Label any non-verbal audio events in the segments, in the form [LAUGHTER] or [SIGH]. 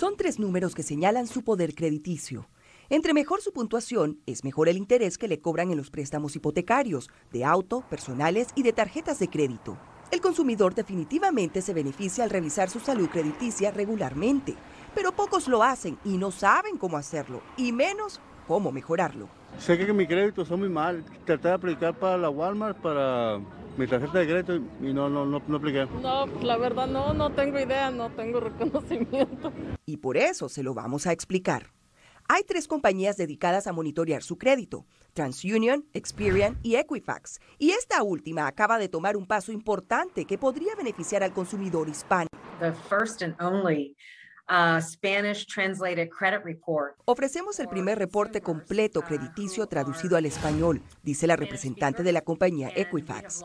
Son tres números que señalan su poder crediticio. Entre mejor su puntuación, es mejor el interés que le cobran en los préstamos hipotecarios, de auto, personales y de tarjetas de crédito. El consumidor definitivamente se beneficia al revisar su salud crediticia regularmente, pero pocos lo hacen y no saben cómo hacerlo, y menos cómo mejorarlo. Sé que mi crédito son muy mal. Traté de aplicar para la Walmart, para mi tarjeta de crédito y no, no, no, no apliqué. No, la verdad no, no tengo idea, no tengo [LAUGHS] reconocimiento. Y por eso se lo vamos a explicar. Hay tres compañías dedicadas a monitorear su crédito, TransUnion, Experian y Equifax. Y esta última acaba de tomar un paso importante que podría beneficiar al consumidor hispano. The first and only Spanish translated Ofrecemos el primer reporte completo crediticio traducido al español, dice la representante de la compañía Equifax.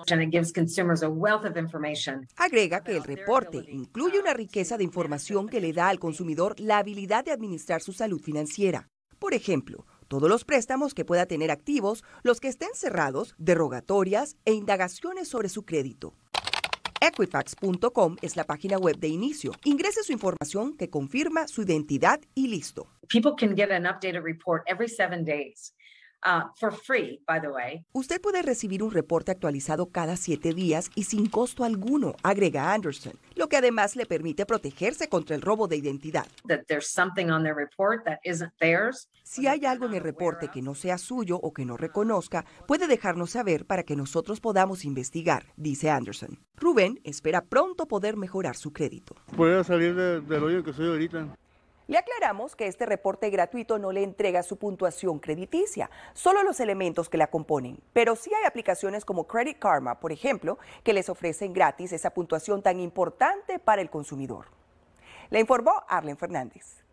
Agrega que el reporte incluye una riqueza de información que le da al consumidor la habilidad de administrar su salud financiera. Por ejemplo, todos los préstamos que pueda tener activos, los que estén cerrados, derogatorias e indagaciones sobre su crédito. Equifax.com es la página web de inicio. Ingrese su información que confirma su identidad y listo. People can get an updated report every days. Ah, for free, by Usted puede recibir un reporte actualizado cada siete días y sin costo alguno, agrega Anderson, lo que además le permite protegerse contra el robo de identidad. Si hay algo en el reporte que no sea suyo o que no reconozca, puede dejarnos saber para que nosotros podamos investigar, dice Anderson. Rubén espera pronto poder mejorar su crédito. puede salir del hoyo que soy ahorita. Le aclaramos que este reporte gratuito no le entrega su puntuación crediticia, solo los elementos que la componen, pero sí hay aplicaciones como Credit Karma, por ejemplo, que les ofrecen gratis esa puntuación tan importante para el consumidor. Le informó Arlen Fernández.